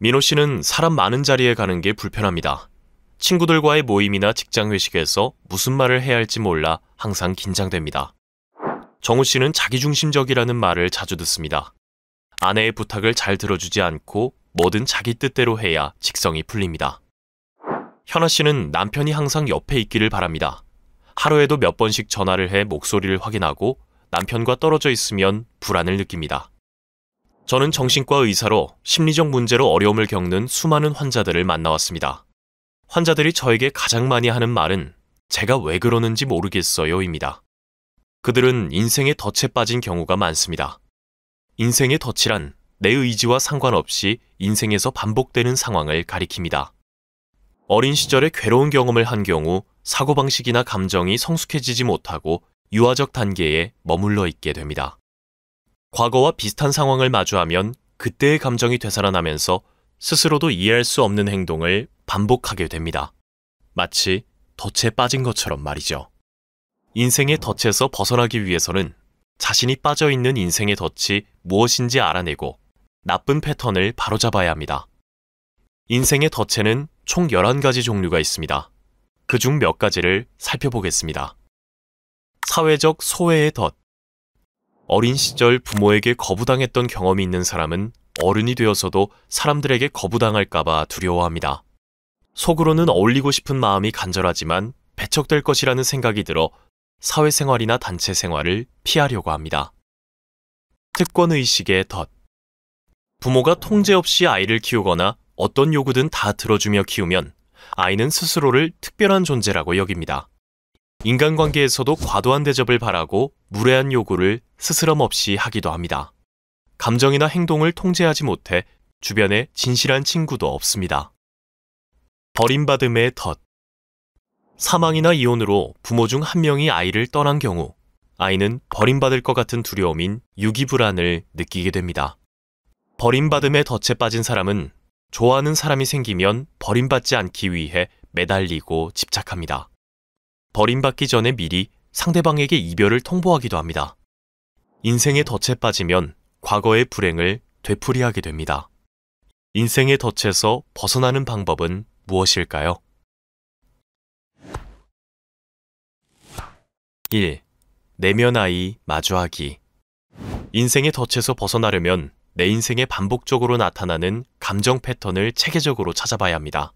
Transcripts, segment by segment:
민호 씨는 사람 많은 자리에 가는 게 불편합니다. 친구들과의 모임이나 직장 회식에서 무슨 말을 해야 할지 몰라 항상 긴장됩니다. 정우 씨는 자기중심적이라는 말을 자주 듣습니다. 아내의 부탁을 잘 들어주지 않고 뭐든 자기 뜻대로 해야 직성이 풀립니다. 현아 씨는 남편이 항상 옆에 있기를 바랍니다. 하루에도 몇 번씩 전화를 해 목소리를 확인하고 남편과 떨어져 있으면 불안을 느낍니다. 저는 정신과 의사로 심리적 문제로 어려움을 겪는 수많은 환자들을 만나왔습니다. 환자들이 저에게 가장 많이 하는 말은 제가 왜 그러는지 모르겠어요입니다. 그들은 인생의 덫에 빠진 경우가 많습니다. 인생의 덫이란 내 의지와 상관없이 인생에서 반복되는 상황을 가리킵니다. 어린 시절에 괴로운 경험을 한 경우 사고방식이나 감정이 성숙해지지 못하고 유아적 단계에 머물러 있게 됩니다. 과거와 비슷한 상황을 마주하면 그때의 감정이 되살아나면서 스스로도 이해할 수 없는 행동을 반복하게 됩니다. 마치 덫에 빠진 것처럼 말이죠. 인생의 덫에서 벗어나기 위해서는 자신이 빠져 있는 인생의 덫이 무엇인지 알아내고 나쁜 패턴을 바로잡아야 합니다. 인생의 덫에는 총 11가지 종류가 있습니다. 그 중 몇 가지를 살펴보겠습니다. 사회적 소외의 덫, 어린 시절 부모에게 거부당했던 경험이 있는 사람은 어른이 되어서도 사람들에게 거부당할까봐 두려워합니다. 속으로는 어울리고 싶은 마음이 간절하지만 배척될 것이라는 생각이 들어 사회생활이나 단체 생활을 피하려고 합니다. 특권의식의 덫. 부모가 통제 없이 아이를 키우거나 어떤 요구든 다 들어주며 키우면 아이는 스스로를 특별한 존재라고 여깁니다. 인간관계에서도 과도한 대접을 바라고 무례한 요구를 스스럼 없이 하기도 합니다. 감정이나 행동을 통제하지 못해 주변에 진실한 친구도 없습니다. 버림받음의 덫. 사망이나 이혼으로 부모 중 한 명이 아이를 떠난 경우 아이는 버림받을 것 같은 두려움인 유기불안을 느끼게 됩니다. 버림받음의 덫에 빠진 사람은 좋아하는 사람이 생기면 버림받지 않기 위해 매달리고 집착합니다. 버림받기 전에 미리 상대방에게 이별을 통보하기도 합니다. 인생의 덫에 빠지면 과거의 불행을 되풀이하게 됩니다. 인생의 덫에서 벗어나는 방법은 무엇일까요? 1. 내면 아이 마주하기 인생의 덫에서 벗어나려면 내 인생에 반복적으로 나타나는 감정 패턴을 체계적으로 찾아봐야 합니다.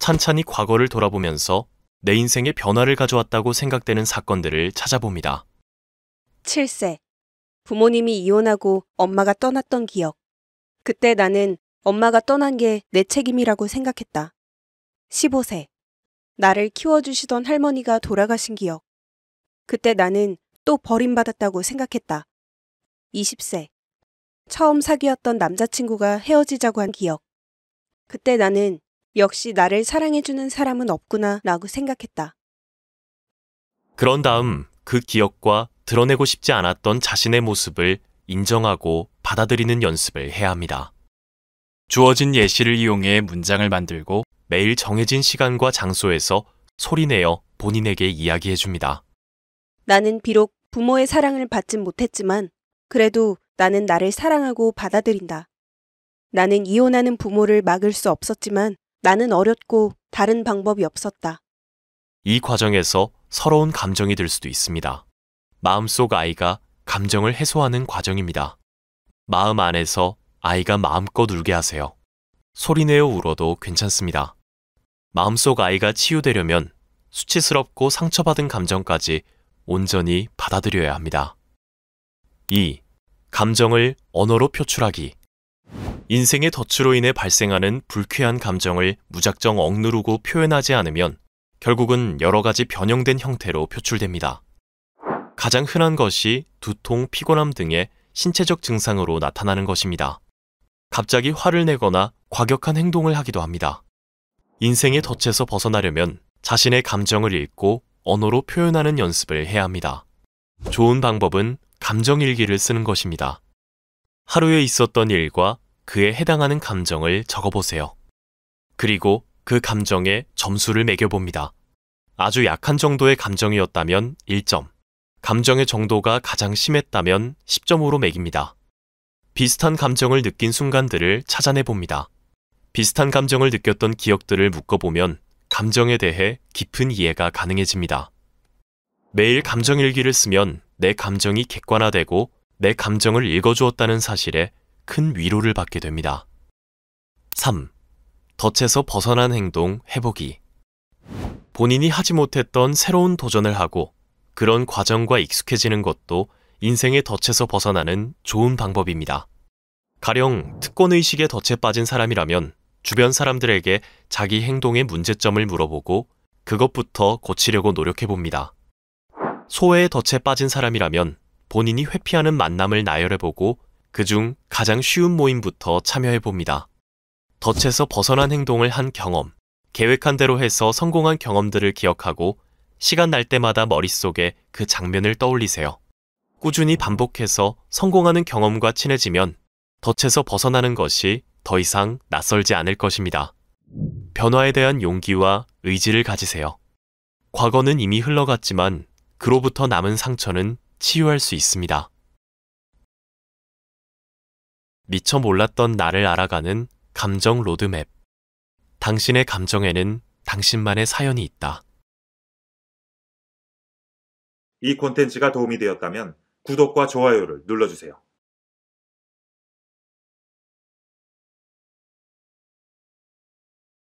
찬찬히 과거를 돌아보면서 내 인생에 변화를 가져왔다고 생각되는 사건들을 찾아봅니다. 7세 부모님이 이혼하고 엄마가 떠났던 기억. 그때 나는 엄마가 떠난 게 내 책임이라고 생각했다. 15세. 나를 키워주시던 할머니가 돌아가신 기억. 그때 나는 또 버림받았다고 생각했다. 20세. 처음 사귀었던 남자친구가 헤어지자고 한 기억. 그때 나는 역시 나를 사랑해주는 사람은 없구나 라고 생각했다. 그런 다음 그 기억과 드러내고 싶지 않았던 자신의 모습을 인정하고 받아들이는 연습을 해야 합니다. 주어진 예시를 이용해 문장을 만들고 매일 정해진 시간과 장소에서 소리내어 본인에게 이야기해 줍니다. 나는 비록 부모의 사랑을 받진 못했지만 그래도 나는 나를 사랑하고 받아들인다. 나는 이혼하는 부모를 막을 수 없었지만 나는 어렸고 다른 방법이 없었다. 이 과정에서 서러운 감정이 들 수도 있습니다. 마음속 아이가 감정을 해소하는 과정입니다. 마음 안에서 아이가 마음껏 울게 하세요. 소리내어 울어도 괜찮습니다. 마음속 아이가 치유되려면 수치스럽고 상처받은 감정까지 온전히 받아들여야 합니다. 2. 감정을 언어로 표출하기. 인생의 덫으로 인해 발생하는 불쾌한 감정을 무작정 억누르고 표현하지 않으면 결국은 여러 가지 변형된 형태로 표출됩니다. 가장 흔한 것이 두통, 피곤함 등의 신체적 증상으로 나타나는 것입니다. 갑자기 화를 내거나 과격한 행동을 하기도 합니다. 인생의 덫에서 벗어나려면 자신의 감정을 읽고 언어로 표현하는 연습을 해야 합니다. 좋은 방법은 감정 일기를 쓰는 것입니다. 하루에 있었던 일과 그에 해당하는 감정을 적어보세요. 그리고 그 감정에 점수를 매겨봅니다. 아주 약한 정도의 감정이었다면 1점, 감정의 정도가 가장 심했다면 10점으로 매깁니다. 비슷한 감정을 느낀 순간들을 찾아내 봅니다. 비슷한 감정을 느꼈던 기억들을 묶어보면 감정에 대해 깊은 이해가 가능해집니다. 매일 감정 일기를 쓰면 내 감정이 객관화되고 내 감정을 읽어주었다는 사실에 큰 위로를 받게 됩니다. 3. 덫에서 벗어난 행동, 해보기. 본인이 하지 못했던 새로운 도전을 하고 그런 과정과 익숙해지는 것도 인생의 덫에서 벗어나는 좋은 방법입니다. 가령 특권의식의 덫에 빠진 사람이라면 주변 사람들에게 자기 행동의 문제점을 물어보고 그것부터 고치려고 노력해 봅니다. 소외의 덫에 빠진 사람이라면 본인이 회피하는 만남을 나열해 보고 그 중 가장 쉬운 모임부터 참여해 봅니다. 덫에서 벗어난 행동을 한 경험, 계획한 대로 해서 성공한 경험들을 기억하고 시간 날 때마다 머릿속에 그 장면을 떠올리세요. 꾸준히 반복해서 성공하는 경험과 친해지면 덫에서 벗어나는 것이 더 이상 낯설지 않을 것입니다. 변화에 대한 용기와 의지를 가지세요. 과거는 이미 흘러갔지만 그로부터 남은 상처는 치유할 수 있습니다. 미처 몰랐던 나를 알아가는 감정 로드맵. 당신의 감정에는 당신만의 사연이 있다. 이 콘텐츠가 도움이 되었다면 구독과 좋아요를 눌러주세요.